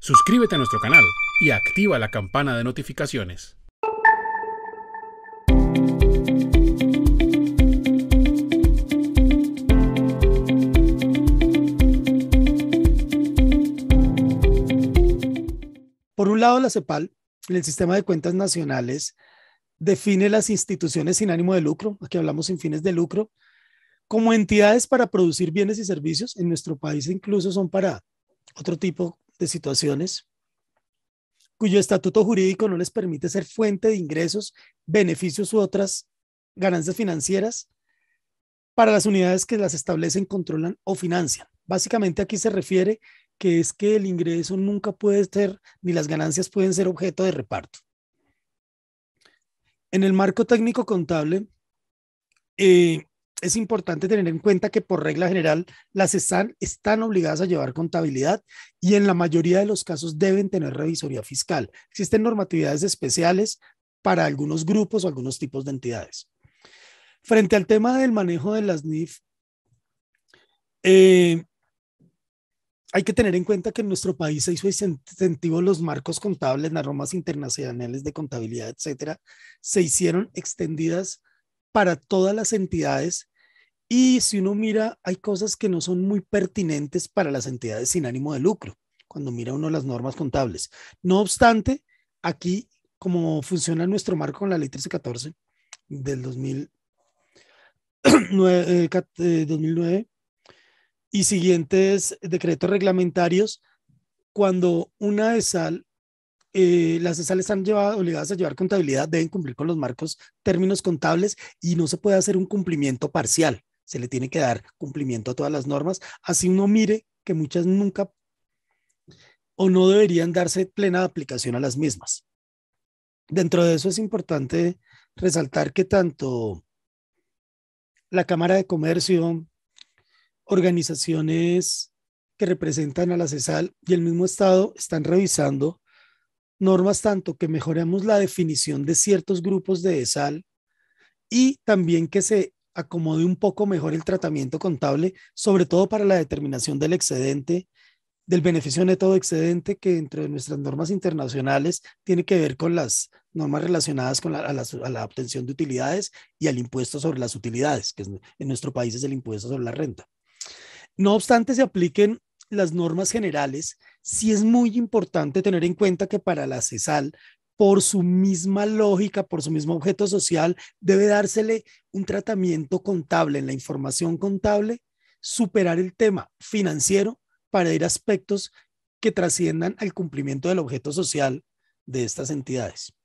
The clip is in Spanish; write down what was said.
Suscríbete a nuestro canal y activa la campana de notificaciones. Por un lado, la CEPAL, el sistema de cuentas nacionales, define las instituciones sin ánimo de lucro, aquí hablamos sin fines de lucro, como entidades para producir bienes y servicios. En nuestro país incluso son para otro tipo de situaciones cuyo estatuto jurídico no les permite ser fuente de ingresos, beneficios u otras ganancias financieras para las unidades que las establecen, controlan o financian. Básicamente aquí se refiere que es que el ingreso nunca puede ser, ni las ganancias pueden ser objeto de reparto. En el marco técnico contable, eh, es importante tener en cuenta que por regla general las están, están obligadas a llevar contabilidad y en la mayoría de los casos deben tener revisoría fiscal. Existen normatividades especiales para algunos grupos o algunos tipos de entidades. Frente al tema del manejo de las NIF, eh, hay que tener en cuenta que en nuestro país se hizo incentivo los marcos contables, las normas internacionales de contabilidad, etcétera, se hicieron extendidas para todas las entidades y si uno mira, hay cosas que no son muy pertinentes para las entidades sin ánimo de lucro, cuando mira uno las normas contables. No obstante, aquí, como funciona nuestro marco con la ley 1314 del 2009 eh, eh, y siguientes decretos reglamentarios, cuando una ESAL, eh, las ESAL están llevadas, obligadas a llevar contabilidad, deben cumplir con los marcos términos contables y no se puede hacer un cumplimiento parcial se le tiene que dar cumplimiento a todas las normas, así uno mire que muchas nunca o no deberían darse plena aplicación a las mismas. Dentro de eso es importante resaltar que tanto la Cámara de Comercio, organizaciones que representan a la CESAL y el mismo Estado están revisando normas tanto que mejoremos la definición de ciertos grupos de sal y también que se acomode un poco mejor el tratamiento contable, sobre todo para la determinación del excedente, del beneficio neto de excedente que entre nuestras normas internacionales tiene que ver con las normas relacionadas con la, la, a la obtención de utilidades y al impuesto sobre las utilidades, que en nuestro país es el impuesto sobre la renta. No obstante, se apliquen las normas generales, sí es muy importante tener en cuenta que para la CESAL por su misma lógica, por su mismo objeto social, debe dársele un tratamiento contable en la información contable, superar el tema financiero para ir a aspectos que trasciendan al cumplimiento del objeto social de estas entidades.